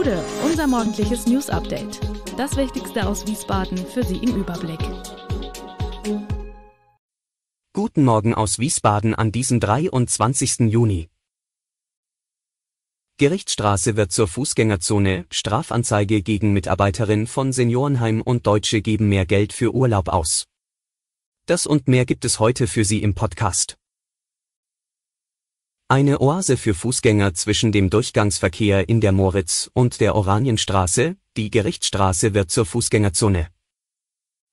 Gude, unser morgendliches News Update. Das Wichtigste aus Wiesbaden für Sie im Überblick. Guten Morgen aus Wiesbaden an diesem 23. Juni. Gerichtsstraße wird zur Fußgängerzone, Strafanzeige gegen Mitarbeiterin von Seniorenheim und Deutsche geben mehr Geld für Urlaub aus. Das und mehr gibt es heute für Sie im Podcast. Eine Oase für Fußgänger zwischen dem Durchgangsverkehr in der Moritz- und der Oranienstraße, die Gerichtsstraße wird zur Fußgängerzone.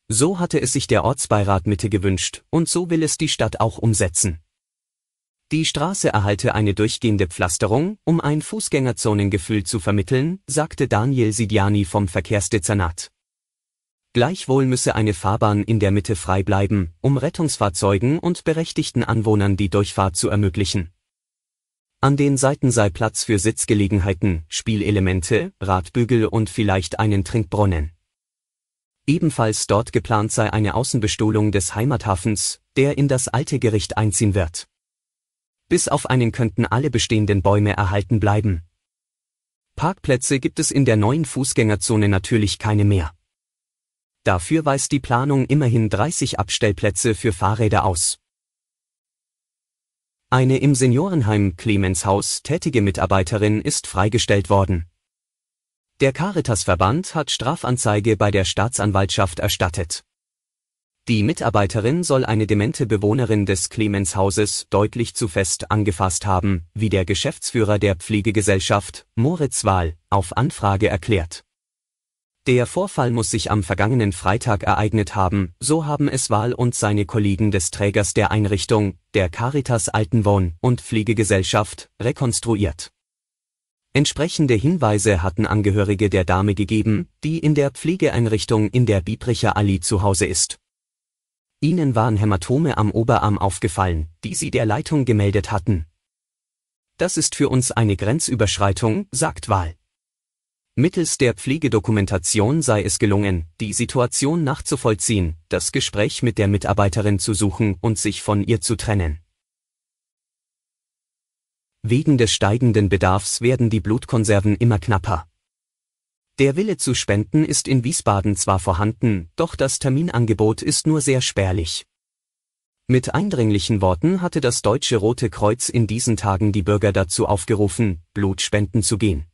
So hatte es sich der Ortsbeirat Mitte gewünscht, und so will es die Stadt auch umsetzen. Die Straße erhalte eine durchgehende Pflasterung, um ein Fußgängerzonengefühl zu vermitteln, sagte Daniel Sidiani vom Verkehrsdezernat. Gleichwohl müsse eine Fahrbahn in der Mitte frei bleiben, um Rettungsfahrzeugen und berechtigten Anwohnern die Durchfahrt zu ermöglichen. An den Seiten sei Platz für Sitzgelegenheiten, Spielelemente, Radbügel und vielleicht einen Trinkbrunnen. Ebenfalls dort geplant sei eine Außenbestuhlung des Heimathafens, der in das alte Gericht einziehen wird. Bis auf einen könnten alle bestehenden Bäume erhalten bleiben. Parkplätze gibt es in der neuen Fußgängerzone natürlich keine mehr. Dafür weist die Planung immerhin 30 Abstellplätze für Fahrräder aus. Eine im Seniorenheim Clemenshaus tätige Mitarbeiterin ist freigestellt worden. Der Caritasverband hat Strafanzeige bei der Staatsanwaltschaft erstattet. Die Mitarbeiterin soll eine demente Bewohnerin des Clemenshauses deutlich zu fest angefasst haben, wie der Geschäftsführer der Pflegegesellschaft, Moritz Wahl, auf Anfrage erklärt. Der Vorfall muss sich am vergangenen Freitag ereignet haben, so haben es Wahl und seine Kollegen des Trägers der Einrichtung, der Caritas Altenwohn- und Pflegegesellschaft, rekonstruiert. Entsprechende Hinweise hatten Angehörige der Dame gegeben, die in der Pflegeeinrichtung in der Biebricher Allee zu Hause ist. Ihnen waren Hämatome am Oberarm aufgefallen, die sie der Leitung gemeldet hatten. Das ist für uns eine Grenzüberschreitung, sagt Wahl. Mittels der Pflegedokumentation sei es gelungen, die Situation nachzuvollziehen, das Gespräch mit der Mitarbeiterin zu suchen und sich von ihr zu trennen. Wegen des steigenden Bedarfs werden die Blutkonserven immer knapper. Der Wille zu spenden ist in Wiesbaden zwar vorhanden, doch das Terminangebot ist nur sehr spärlich. Mit eindringlichen Worten hatte das Deutsche Rote Kreuz in diesen Tagen die Bürger dazu aufgerufen, Blutspenden zu gehen.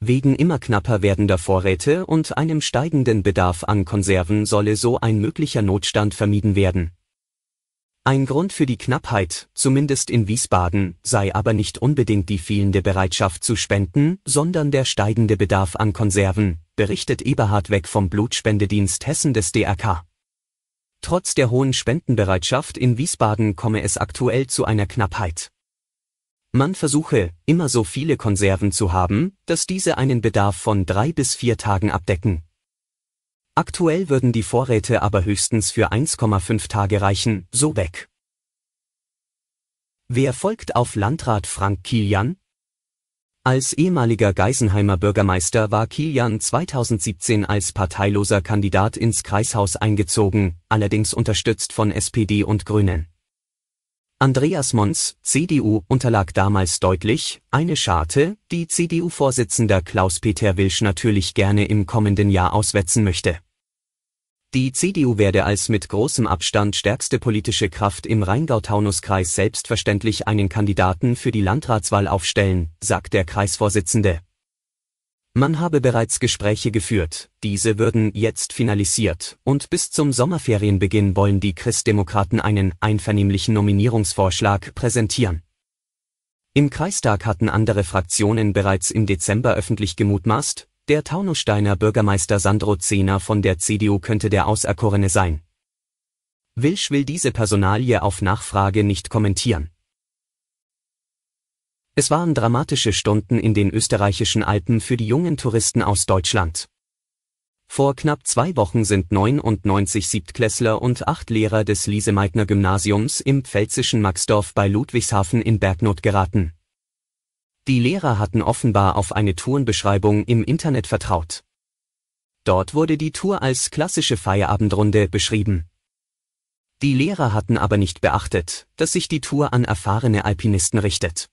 Wegen immer knapper werdender Vorräte und einem steigenden Bedarf an Konserven solle so ein möglicher Notstand vermieden werden. Ein Grund für die Knappheit, zumindest in Wiesbaden, sei aber nicht unbedingt die fehlende Bereitschaft zu spenden, sondern der steigende Bedarf an Konserven, berichtet Eberhard Weck vom Blutspendedienst Hessen des DRK. Trotz der hohen Spendenbereitschaft in Wiesbaden komme es aktuell zu einer Knappheit. Man versuche, immer so viele Konserven zu haben, dass diese einen Bedarf von drei bis vier Tagen abdecken. Aktuell würden die Vorräte aber höchstens für 1,5 Tage reichen, so weg. Wer folgt auf Landrat Frank Kilian? Als ehemaliger Geisenheimer Bürgermeister war Kilian 2017 als parteiloser Kandidat ins Kreishaus eingezogen, allerdings unterstützt von SPD und Grünen. Andreas Mons, CDU, unterlag damals deutlich, eine Scharte, die CDU-Vorsitzender Klaus-Peter Wilsch natürlich gerne im kommenden Jahr auswetzen möchte. Die CDU werde als mit großem Abstand stärkste politische Kraft im Rheingau-Taunus-Kreis selbstverständlich einen Kandidaten für die Landratswahl aufstellen, sagt der Kreisvorsitzende man habe bereits Gespräche geführt, diese würden jetzt finalisiert, und bis zum Sommerferienbeginn wollen die Christdemokraten einen einvernehmlichen Nominierungsvorschlag präsentieren. Im Kreistag hatten andere Fraktionen bereits im Dezember öffentlich gemutmaßt, der Taunussteiner Bürgermeister Sandro Zehner von der CDU könnte der Auserkorene sein. Wilsch will diese Personalie auf Nachfrage nicht kommentieren. Es waren dramatische Stunden in den österreichischen Alpen für die jungen Touristen aus Deutschland. Vor knapp zwei Wochen sind 99 Siebtklässler und acht Lehrer des Lise-Meitner-Gymnasiums im pfälzischen Maxdorf bei Ludwigshafen in Bergnot geraten. Die Lehrer hatten offenbar auf eine Tourenbeschreibung im Internet vertraut. Dort wurde die Tour als klassische Feierabendrunde beschrieben. Die Lehrer hatten aber nicht beachtet, dass sich die Tour an erfahrene Alpinisten richtet.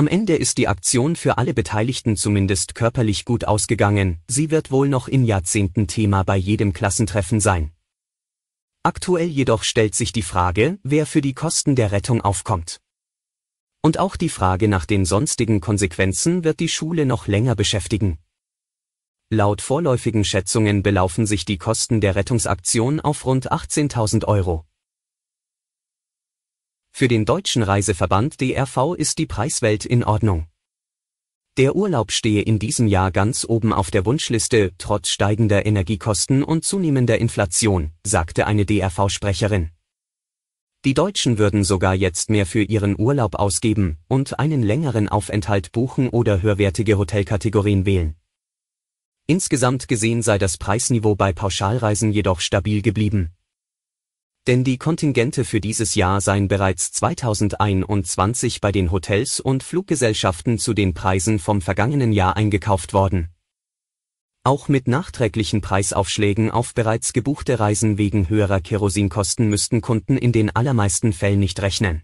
Am Ende ist die Aktion für alle Beteiligten zumindest körperlich gut ausgegangen, sie wird wohl noch in Jahrzehnten Thema bei jedem Klassentreffen sein. Aktuell jedoch stellt sich die Frage, wer für die Kosten der Rettung aufkommt. Und auch die Frage nach den sonstigen Konsequenzen wird die Schule noch länger beschäftigen. Laut vorläufigen Schätzungen belaufen sich die Kosten der Rettungsaktion auf rund 18.000 Euro. Für den deutschen Reiseverband DRV ist die Preiswelt in Ordnung. Der Urlaub stehe in diesem Jahr ganz oben auf der Wunschliste, trotz steigender Energiekosten und zunehmender Inflation, sagte eine DRV-Sprecherin. Die Deutschen würden sogar jetzt mehr für ihren Urlaub ausgeben und einen längeren Aufenthalt buchen oder höherwertige Hotelkategorien wählen. Insgesamt gesehen sei das Preisniveau bei Pauschalreisen jedoch stabil geblieben denn die Kontingente für dieses Jahr seien bereits 2021 bei den Hotels und Fluggesellschaften zu den Preisen vom vergangenen Jahr eingekauft worden. Auch mit nachträglichen Preisaufschlägen auf bereits gebuchte Reisen wegen höherer Kerosinkosten müssten Kunden in den allermeisten Fällen nicht rechnen.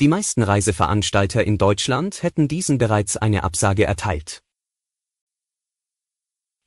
Die meisten Reiseveranstalter in Deutschland hätten diesen bereits eine Absage erteilt.